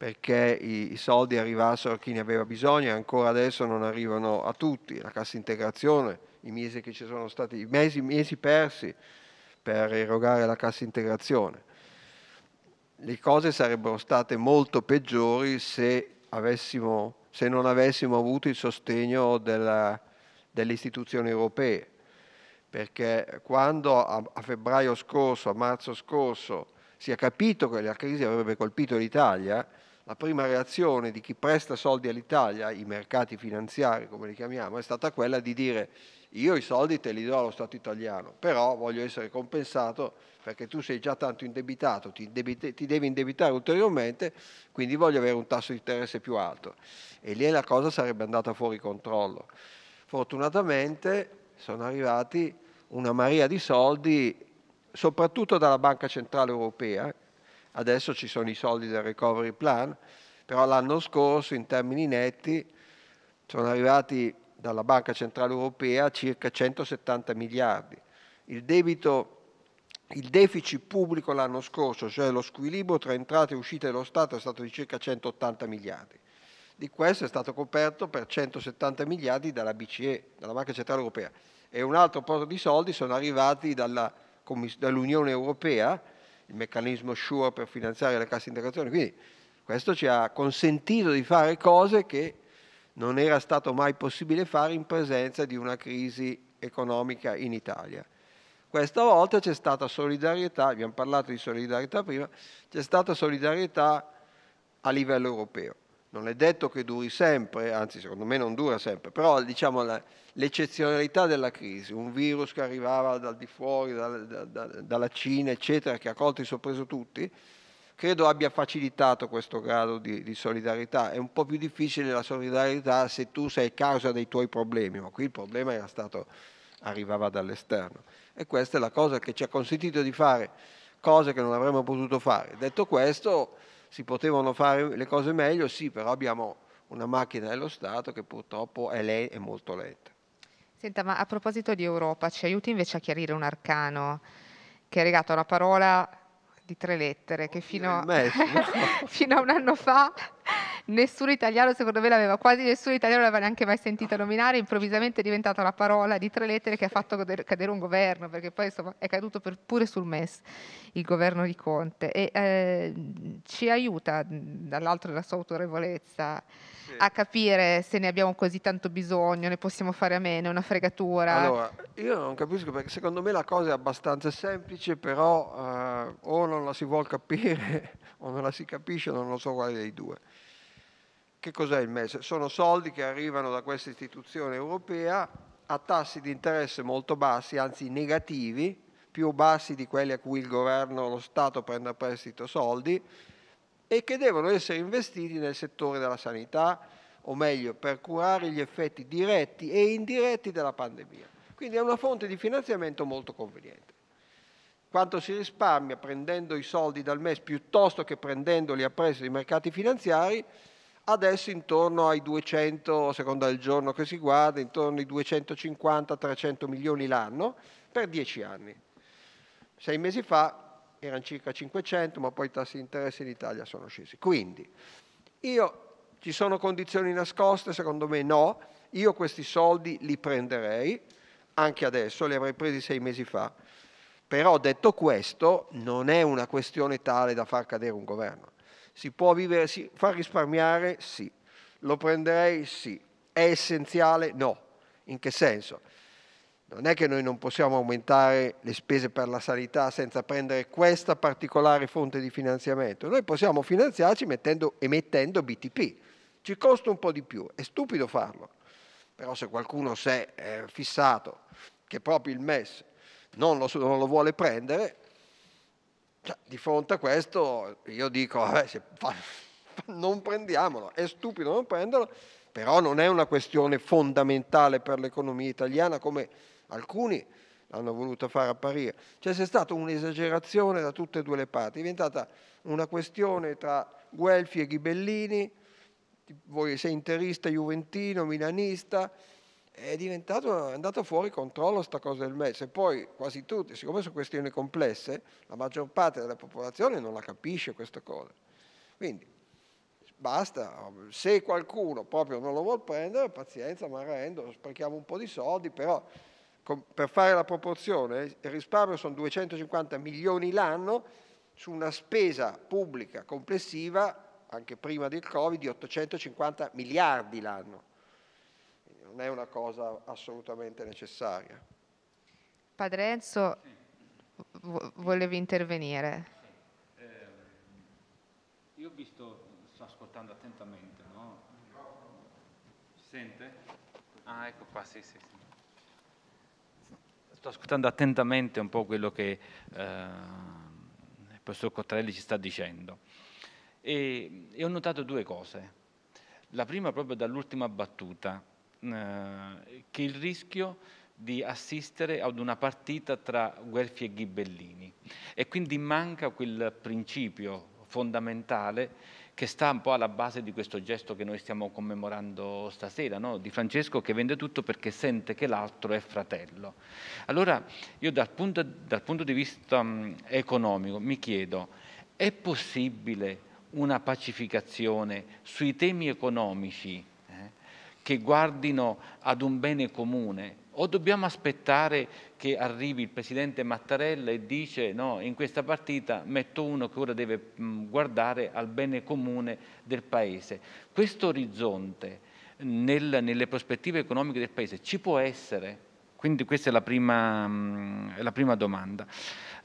perché i, soldi arrivassero a chi ne aveva bisogno e ancora adesso non arrivano a tutti, la cassa integrazione, i mesi che ci sono stati, i mesi, mesi persi per erogare la cassa integrazione. Le cose sarebbero state molto peggiori se, avessimo, se non avessimo avuto il sostegno della, delle istituzioni europee, perché quando a, a febbraio scorso, a marzo scorso, si è capito che la crisi avrebbe colpito l'Italia, la prima reazione di chi presta soldi all'Italia, i mercati finanziari come li chiamiamo, è stata quella di dire io i soldi te li do allo Stato italiano, però voglio essere compensato perché tu sei già tanto indebitato, ti, indebite, ti, devi indebitare ulteriormente, quindi voglio avere un tasso di interesse più alto. E lì la cosa sarebbe andata fuori controllo. Fortunatamente sono arrivati una marea di soldi, soprattutto dalla Banca Centrale Europea, Adesso ci sono i soldi del recovery plan, però l'anno scorso in termini netti sono arrivati dalla Banca Centrale Europea circa 170 miliardi. Il debito il deficit pubblico l'anno scorso, cioè lo squilibrio tra entrate e uscite dello Stato, è stato di circa 180 miliardi. Di questo è stato coperto per 170 miliardi dalla BCE, dalla Banca Centrale Europea. E un altro porto di soldi sono arrivati dalla, dall'Unione Europea il meccanismo Sure per finanziare la cassa integrazione. Quindi questo ci ha consentito di fare cose che non era stato mai possibile fare in presenza di una crisi economica in Italia. Questa volta c'è stata solidarietà, abbiamo parlato di solidarietà prima, c'è stata solidarietà a livello europeo non è detto che duri sempre, anzi secondo me non dura sempre, però diciamo la, l'eccezionalità della crisi, un virus che arrivava dal di fuori, da, da, da, dalla Cina, eccetera, che ha colto e sorpreso tutti, credo abbia facilitato questo grado di, di, solidarietà. È un po' più difficile la solidarietà se tu sei causa dei tuoi problemi, ma qui il problema era stato, arrivava dall'esterno. E questa è la cosa che ci ha consentito di fare cose che non avremmo potuto fare. Detto questo, si potevano fare le cose meglio? Sì, però abbiamo una macchina dello Stato che purtroppo è, le- è molto lenta. Senta, ma a proposito di Europa, ci aiuti invece a chiarire un arcano che è legato a una parola di tre lettere che fino, a... fino a un anno fa nessun italiano, secondo me l'aveva, quasi nessun italiano l'aveva neanche mai sentita nominare, improvvisamente è diventata la parola di tre lettere che ha fatto cadere un governo, perché poi insomma è caduto per, pure sul MES il governo di Conte. E eh, ci aiuta, dall'altro la sua autorevolezza, sì. a capire se ne abbiamo così tanto bisogno, ne possiamo fare a meno, è una fregatura. Allora, io non capisco perché secondo me la cosa è abbastanza semplice, però eh, o non la si vuole capire o non la si capisce, non lo so quale dei due. Che cos'è il MES? Sono soldi che arrivano da questa istituzione europea a tassi di interesse molto bassi, anzi negativi, più bassi di quelli a cui il governo, o lo Stato prende a prestito soldi e che devono essere investiti nel settore della sanità, o meglio per curare gli effetti diretti e indiretti della pandemia. Quindi è una fonte di finanziamento molto conveniente. Quanto si risparmia prendendo i soldi dal MES piuttosto che prendendoli a prezzo dei mercati finanziari adesso intorno ai 200, secondo il giorno che si guarda, intorno ai 250-300 milioni l'anno per 10 anni. Sei mesi fa erano circa 500, ma poi i tassi di interesse in Italia sono scesi. Quindi, io ci sono condizioni nascoste? Secondo me no. Io questi soldi li prenderei, anche adesso, li avrei presi sei mesi fa. Però detto questo, non è una questione tale da far cadere un governo. Si può vivere, si Fa risparmiare? Sì. Lo prenderei? Sì. È essenziale? No. In che senso? Non è che noi non possiamo aumentare le spese per la sanità senza prendere questa particolare fonte di finanziamento. Noi possiamo finanziarci mettendo, emettendo BTP. Ci costa un po' di più, è stupido farlo. Però se qualcuno si è eh, fissato che proprio il MES non lo, non lo vuole prendere, cioè, di fronte a questo io dico, vabbè, fa, non prendiamolo, è stupido non prenderlo, però non è una questione fondamentale per l'economia italiana come alcuni l'hanno voluta far apparire. Cioè c'è stata un'esagerazione da tutte e due le parti, è diventata una questione tra Guelfi e Ghibellini, voi sei interista, juventino, milanista, è diventato, è andato fuori controllo questa cosa del MES e poi quasi tutti, siccome sono questioni complesse, la maggior parte della popolazione non la capisce questa cosa. Quindi basta, se qualcuno proprio non lo vuole prendere, pazienza, ma rendo, sprechiamo un po' di soldi, però per fare la proporzione, il risparmio sono 250 milioni l'anno su una spesa pubblica complessiva, anche prima del Covid, di 850 miliardi l'anno non è una cosa assolutamente necessaria. Padre Enzo, vo- volevi intervenire. Sì. Eh, io ho visto, sto ascoltando attentamente, no? Sente? Ah, ecco qua, sì, sì, sì sto ascoltando attentamente un po' quello che eh, il professor Cottarelli ci sta dicendo e, e ho notato due cose. La prima proprio dall'ultima battuta, eh, che il rischio di assistere ad una partita tra Guelfi e Ghibellini e quindi manca quel principio fondamentale che sta un po' alla base di questo gesto che noi stiamo commemorando stasera, no? di Francesco che vende tutto perché sente che l'altro è fratello. Allora io dal punto, dal punto di vista mm, economico mi chiedo, è possibile una pacificazione sui temi economici che guardino ad un bene comune o dobbiamo aspettare che arrivi il presidente Mattarella e dice no, in questa partita metto uno che ora deve mm, guardare al bene comune del Paese. Questo orizzonte nel, nelle prospettive economiche del Paese ci può essere? Quindi questa è la prima, mm, la prima domanda.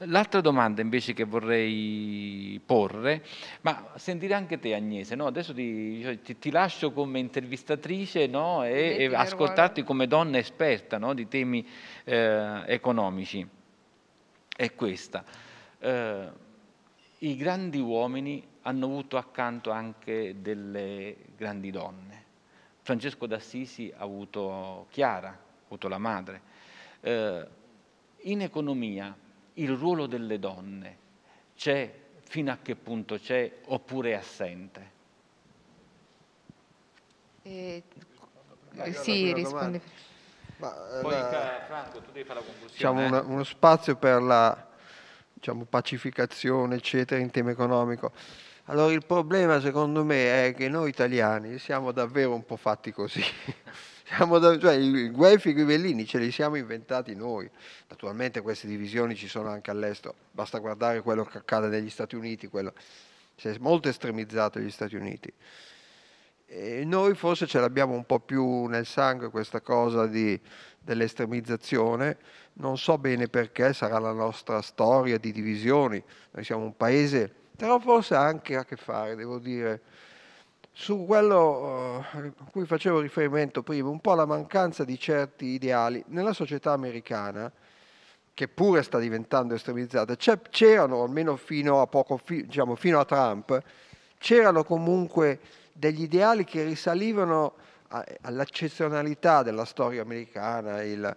L'altra domanda invece che vorrei porre, ma sentire anche te Agnese, no? adesso ti, cioè, ti, ti, lascio come intervistatrice no? e, e, ascoltarti come donna esperta no? di temi eh, economici. È questa. Eh, I grandi uomini hanno avuto accanto anche delle grandi donne. Francesco d'Assisi ha avuto Chiara, ha avuto la madre. Eh, in economia il ruolo delle donne c'è, fino a che punto c'è oppure è assente? Eh, eh sì, risponde. Ma, eh, Poi la... Franco, tu devi fare la conclusione. Diciamo eh. una, uno spazio per la diciamo, pacificazione, eccetera, in tema economico. Allora il problema secondo me è che noi italiani siamo davvero un po' fatti così. Da, cioè, il Guelfi e i Ghibellini ce li siamo inventati noi. Naturalmente queste divisioni ci sono anche all'estero, basta guardare quello che accade negli Stati Uniti, quello, si è molto estremizzato negli Stati Uniti. E noi forse ce l'abbiamo un po' più nel sangue questa cosa di, dell'estremizzazione, non so bene perché, sarà la nostra storia di divisioni, noi siamo un paese, però forse ha anche a che fare, devo dire, su quello eh, a cui facevo riferimento prima, un po' la mancanza di certi ideali nella società americana, che pure sta diventando estremizzata, c'erano, almeno fino a, poco, diciamo, fino a Trump, c'erano comunque degli ideali che risalivano all'eccezionalità della storia americana, il,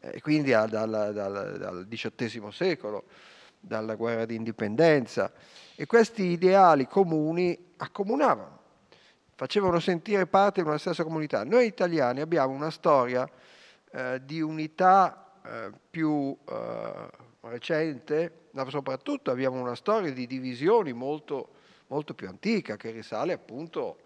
e quindi dal, dal, dal XVIII secolo, dalla guerra di indipendenza. E questi ideali comuni accomunavano facevano sentire parte di una stessa comunità. Noi italiani abbiamo una storia eh, di unità eh, più eh, recente, ma soprattutto abbiamo una storia di divisioni molto, molto più antica che risale appunto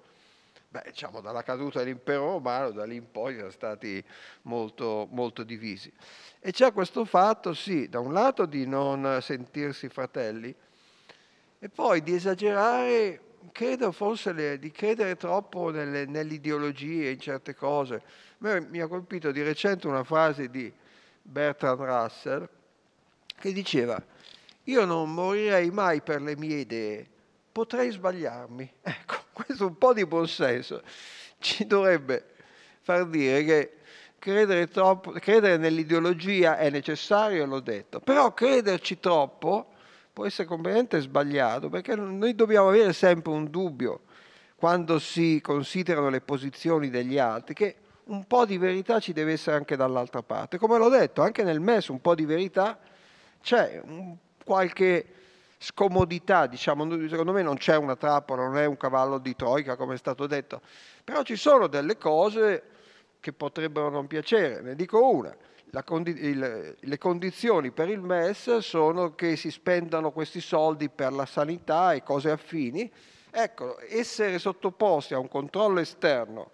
beh, diciamo, dalla caduta dell'impero romano, da lì in poi siamo stati molto, molto divisi. E c'è questo fatto, sì, da un lato di non sentirsi fratelli e poi di esagerare credo forse le, di credere troppo nelle, nell'ideologia, in certe cose. Mi ha colpito di recente una frase di Bertrand Russell che diceva io non morirei mai per le mie idee, potrei sbagliarmi. Ecco, questo un po' di buonsenso ci dovrebbe far dire che credere, troppo, credere nell'ideologia è necessario, l'ho detto, però crederci troppo può essere completamente sbagliato, perché noi dobbiamo avere sempre un dubbio quando si considerano le posizioni degli altri, che un po' di verità ci deve essere anche dall'altra parte. Come l'ho detto, anche nel MES un po' di verità c'è qualche scomodità, diciamo, secondo me non c'è una trappola, non è un cavallo di troica come è stato detto, però ci sono delle cose che potrebbero non piacere, ne dico una condi- il, le condizioni per il MES sono che si spendano questi soldi per la sanità e cose affini. Ecco, essere sottoposti a un controllo esterno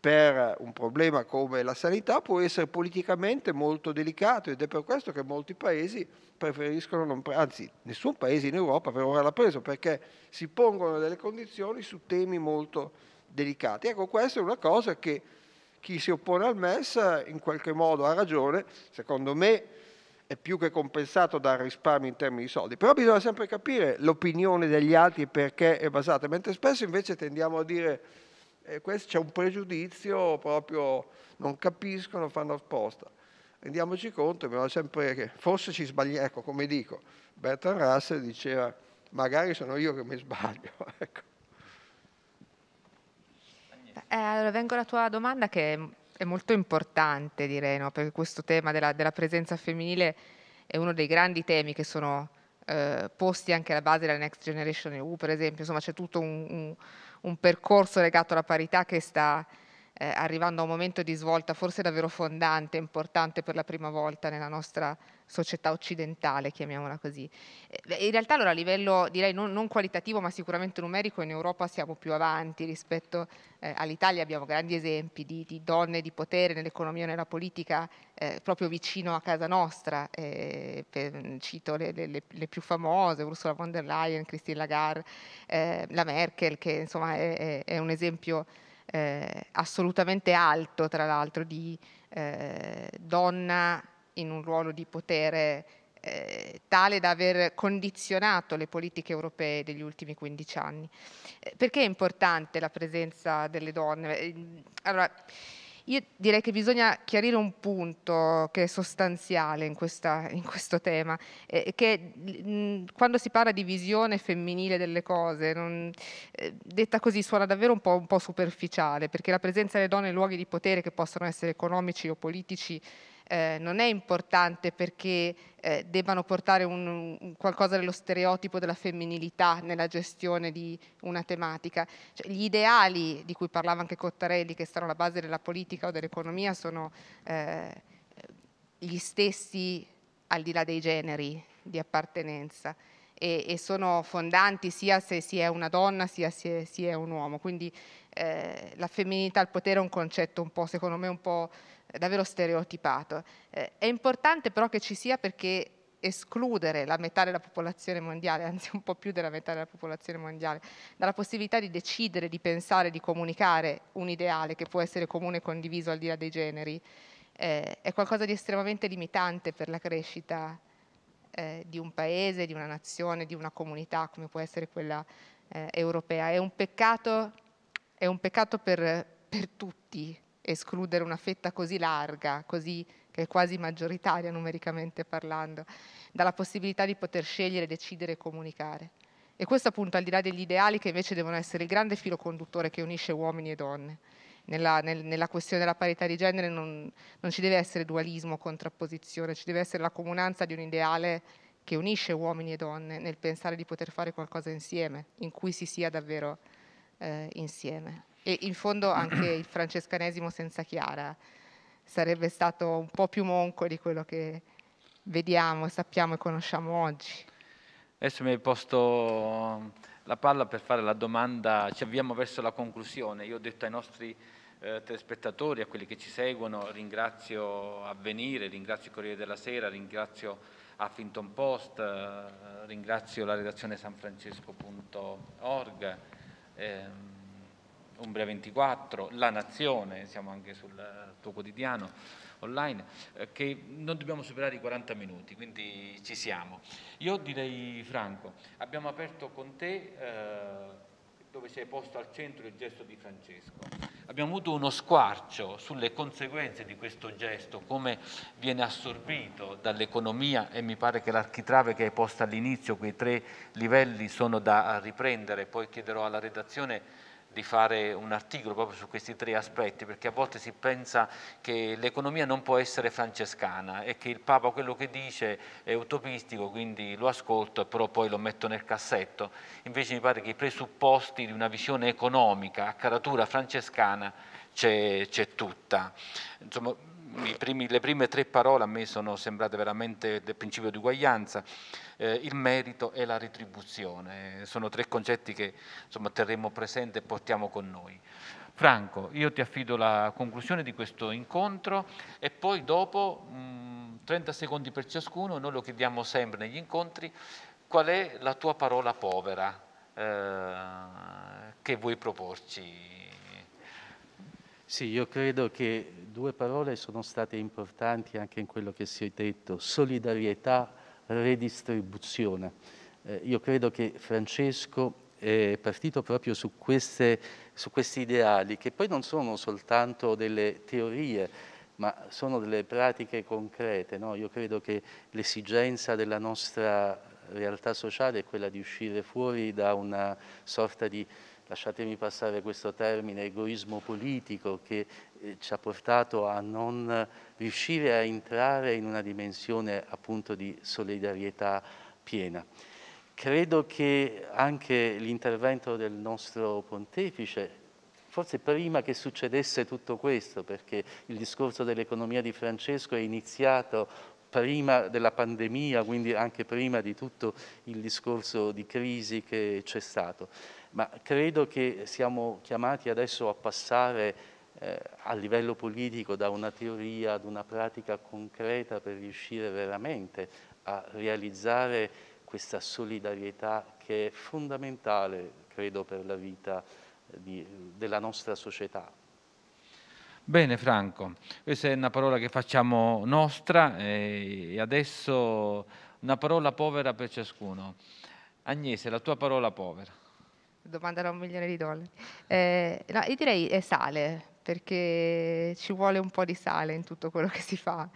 per un problema come la sanità può essere politicamente molto delicato ed è per questo che molti paesi preferiscono non pre- anzi nessun paese in Europa per ora l'ha preso perché si pongono delle condizioni su temi molto delicati. Ecco, questa è una cosa che chi si oppone al MES in qualche modo ha ragione, secondo me è più che compensato dal risparmio in termini di soldi, però bisogna sempre capire l'opinione degli altri e perché è basata, mentre spesso invece tendiamo a dire eh, c'è un pregiudizio proprio, non capiscono, fanno apposta. Rendiamoci conto, però sempre che forse ci sbagliamo, ecco come dico, Bertrand Russell diceva magari sono io che mi sbaglio. ecco. Eh, allora, vengo alla tua domanda che è molto importante, direi, no? perché questo tema della, della presenza femminile è uno dei grandi temi che sono eh, posti anche alla base della Next Generation EU, per esempio. Insomma, c'è tutto un, un, un, percorso legato alla parità che sta eh, arrivando a un momento di svolta, forse davvero fondante, importante per la prima volta nella nostra società occidentale, chiamiamola così. Eh, in realtà allora a livello direi non, non qualitativo ma sicuramente numerico in Europa siamo più avanti rispetto eh, all'Italia, abbiamo grandi esempi di, di donne di potere nell'economia e nella politica eh, proprio vicino a casa nostra, eh, per, cito le, le, le, più famose, Ursula von der Leyen, Christine Lagarde, eh, la Merkel che insomma è, è un esempio eh, assolutamente alto tra l'altro di donna in un ruolo di potere eh, tale da aver condizionato le politiche europee degli ultimi 15 anni. Eh, perché è importante la presenza delle donne? Eh, allora, io direi che bisogna chiarire un punto che è sostanziale in, questa, in questo tema, eh, che mh, mm, quando si parla di visione femminile delle cose, non, eh, detta così suona davvero un po', un po' superficiale, perché la presenza delle donne in luoghi di potere che possono essere economici o politici eh, non è importante perché eh, debbano portare un, un qualcosa dello stereotipo della femminilità nella gestione di una tematica. Cioè, gli ideali di cui parlava anche Cottarelli, che stanno alla base della politica o dell'economia, sono eh, gli stessi al di là dei generi di appartenenza e, e, sono fondanti sia se si è una donna sia se si è un uomo. Quindi eh, la femminilità al potere è un concetto un po', secondo me, un po' davvero stereotipato. Eh, è importante però che ci sia perché escludere la metà della popolazione mondiale, anzi un po' più della metà della popolazione mondiale, dalla possibilità di decidere, di pensare, di comunicare un ideale che può essere comune e condiviso al di là dei generi, eh, è qualcosa di estremamente limitante per la crescita eh, di un paese, di una nazione, di una comunità come può essere quella eh, europea. È un peccato, è un peccato per, per tutti escludere una fetta così larga, così, che è quasi maggioritaria numericamente parlando, dalla possibilità di poter scegliere, decidere e comunicare. E questo appunto al di là degli ideali che invece devono essere il grande filo conduttore che unisce uomini e donne. Nella, nel, nella questione della parità di genere non, non ci deve essere dualismo, o contrapposizione, ci deve essere la comunanza di un ideale che unisce uomini e donne nel pensare di poter fare qualcosa insieme, in cui si sia davvero eh, insieme e in fondo anche il francescanesimo senza Chiara sarebbe stato un po' più monco di quello che vediamo, sappiamo e conosciamo oggi. Adesso mi hai posto um, la palla per fare la domanda, ci avviamo verso la conclusione. Io ho detto ai nostri eh, telespettatori, a quelli che ci seguono, ringrazio Avvenire, ringrazio Corriere della Sera, ringrazio Huffington Post, eh, ringrazio la redazione sanfrancesco.org. Eh, Umbria 24, La Nazione, siamo anche sul tuo quotidiano online, eh, che non dobbiamo superare i 40 minuti, quindi ci siamo. Io direi Franco, abbiamo aperto con te eh, dove si è posto al centro il gesto di Francesco. Abbiamo avuto uno squarcio sulle conseguenze di questo gesto, come viene assorbito dall'economia e mi pare che l'architrave che hai posto all'inizio, quei tre livelli sono da riprendere, poi chiederò alla redazione di fare un articolo proprio su questi tre aspetti, perché a volte si pensa che l'economia non può essere francescana e che il Papa quello che dice è utopistico, quindi lo ascolto, però poi lo metto nel cassetto. Invece mi pare che i presupposti di una visione economica a caratura francescana c'è tutta. Insomma, primi, le prime tre parole a me sono sembrate veramente del principio di uguaglianza, eh, il merito e la retribuzione, sono tre concetti che insomma, terremo presente e portiamo con noi. Franco, io ti affido la conclusione di questo incontro e poi dopo mh, mm, 30 secondi per ciascuno, noi lo chiediamo sempre negli incontri, qual è la tua parola povera eh, che vuoi proporci sì, io credo che due parole sono state importanti anche in quello che si è detto, solidarietà, redistribuzione. Eh, io credo che Francesco è partito proprio su, queste, su questi ideali, che poi non sono soltanto delle teorie, ma sono delle pratiche concrete. No? Io credo che l'esigenza della nostra realtà sociale è quella di uscire fuori da una sorta di lasciatemi passare questo termine, egoismo politico che eh, ci ha portato a non riuscire a entrare in una dimensione appunto di solidarietà piena. Credo che anche l'intervento del nostro pontefice, forse prima che succedesse tutto questo, perché il discorso dell'economia di Francesco è iniziato prima della pandemia, quindi anche prima di tutto il discorso di crisi che c'è stato ma credo che siamo chiamati adesso a passare eh, a livello politico da una teoria ad una pratica concreta per riuscire veramente a realizzare questa solidarietà che è fondamentale, credo, per la vita eh, di, della nostra società. Bene Franco, questa è una parola che facciamo nostra eh, e adesso una parola povera per ciascuno. Agnese, la tua parola povera domanda da un milione di dollari. Eh, no, io direi è eh, sale, perché ci vuole un po' di sale in tutto quello che si fa.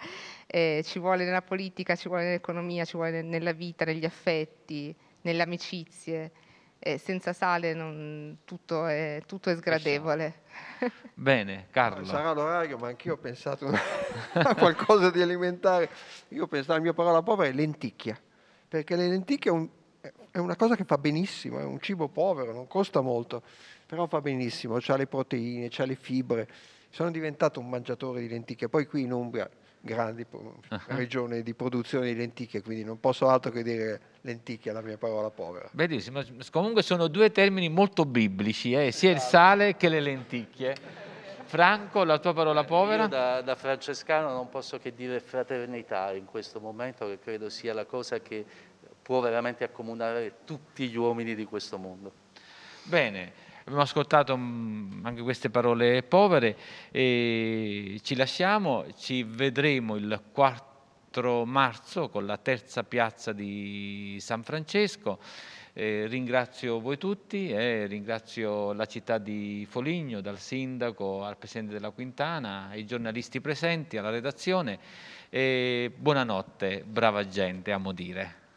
Eh, ci vuole nella politica, ci vuole nell'economia, ci vuole nella vita, negli affetti, nelle amicizie. Eh, senza sale non, tutto, è, tutto, è, sgradevole. Bene, Carlo. Sarà l'orario, ma anch'io ho pensato a qualcosa di alimentare. Io ho pensato, la mia parola povera è lenticchia, perché le lenticchie è un è una cosa che fa benissimo, è un cibo povero, non costa molto, però fa benissimo, ha le proteine, ha le fibre. Sono diventato un mangiatore di lenticchie, poi qui in Umbria, grande regione di produzione di lenticchie, quindi non posso altro che dire lenticchie la mia parola povera. Benissimo, comunque sono due termini molto biblici, eh? sia il esatto. sale che le lenticchie. Franco, la tua parola eh, povera? Io da, da francescano non posso che dire fraternità in questo momento, che credo sia la cosa che può veramente accomunare tutti gli uomini di questo mondo. Bene. Abbiamo ascoltato mm, anche queste parole povere e ci lasciamo, ci vedremo il 4 marzo con la terza piazza di San Francesco. Eh, ringrazio voi tutti, eh, ringrazio la città di Foligno, dal sindaco al presidente della Quintana, ai giornalisti presenti, alla redazione. Eh, buonanotte, brava gente, amo dire.